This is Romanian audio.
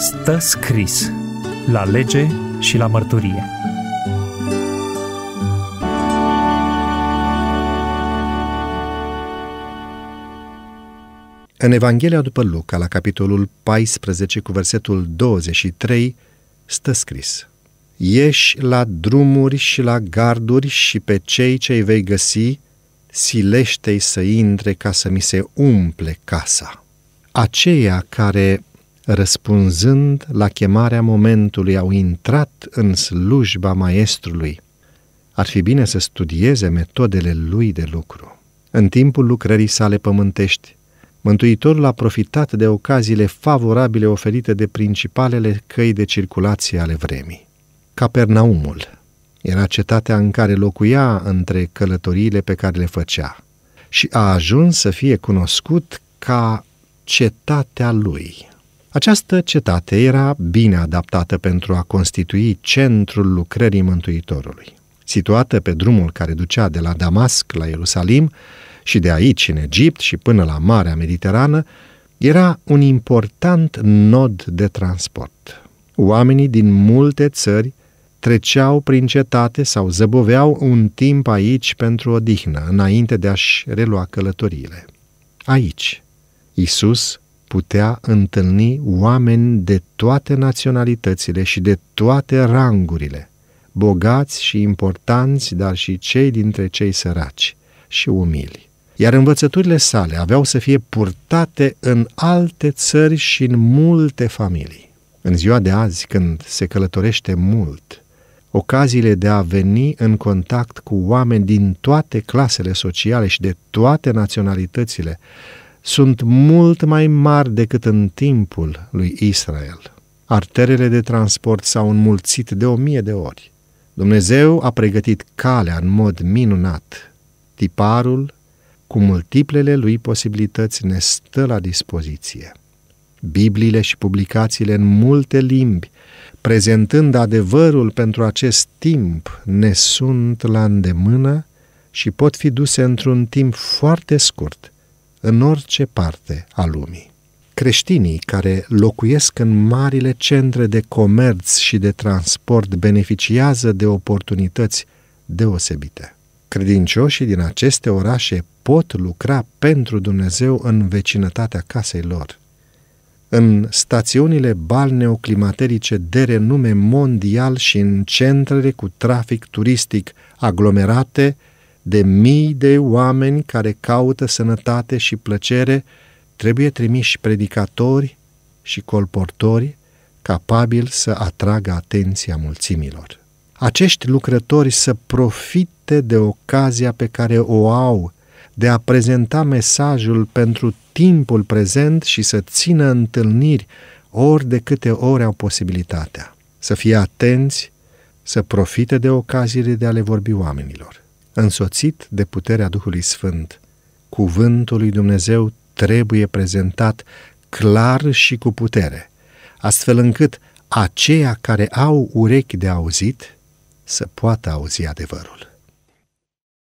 stă scris la lege și la mărturie. În Evanghelia după Luca, la capitolul 14 cu versetul 23, stă scris Ieși la drumuri și la garduri și pe cei ce îi vei găsi, silește-i să intre ca să mi se umple casa. Aceia care răspunzând la chemarea momentului, au intrat în slujba maestrului. Ar fi bine să studieze metodele lui de lucru. În timpul lucrării sale pământești, Mântuitorul a profitat de ocaziile favorabile oferite de principalele căi de circulație ale vremii. Capernaumul era cetatea în care locuia între călătoriile pe care le făcea și a ajuns să fie cunoscut ca cetatea lui. Această cetate era bine adaptată pentru a constitui centrul lucrării Mântuitorului. Situată pe drumul care ducea de la Damasc la Ierusalim și de aici în Egipt și până la Marea Mediterană, era un important nod de transport. Oamenii din multe țări treceau prin cetate sau zăboveau un timp aici pentru odihnă, înainte de a-și relua călătoriile. Aici, Isus putea întâlni oameni de toate naționalitățile și de toate rangurile, bogați și importanți, dar și cei dintre cei săraci și umili. Iar învățăturile sale aveau să fie purtate în alte țări și în multe familii. În ziua de azi, când se călătorește mult, ocaziile de a veni în contact cu oameni din toate clasele sociale și de toate naționalitățile sunt mult mai mari decât în timpul lui Israel. Arterele de transport s-au înmulțit de o mie de ori. Dumnezeu a pregătit calea în mod minunat. Tiparul, cu multiplele lui posibilități, ne stă la dispoziție. Bibliile și publicațiile în multe limbi, prezentând adevărul pentru acest timp, ne sunt la îndemână și pot fi duse într-un timp foarte scurt – în orice parte a lumii. Creștinii care locuiesc în marile centre de comerț și de transport beneficiază de oportunități deosebite. Credincioșii din aceste orașe pot lucra pentru Dumnezeu în vecinătatea casei lor. În stațiunile balneoclimaterice de renume mondial și în centrele cu trafic turistic aglomerate, de mii de oameni care caută sănătate și plăcere, trebuie trimiși predicatori și colportori capabili să atragă atenția mulțimilor. Acești lucrători să profite de ocazia pe care o au de a prezenta mesajul pentru timpul prezent și să țină întâlniri ori de câte ori au posibilitatea. Să fie atenți, să profite de ocaziile de a le vorbi oamenilor însoțit de puterea Duhului Sfânt. Cuvântul lui Dumnezeu trebuie prezentat clar și cu putere, astfel încât aceia care au urechi de auzit să poată auzi adevărul.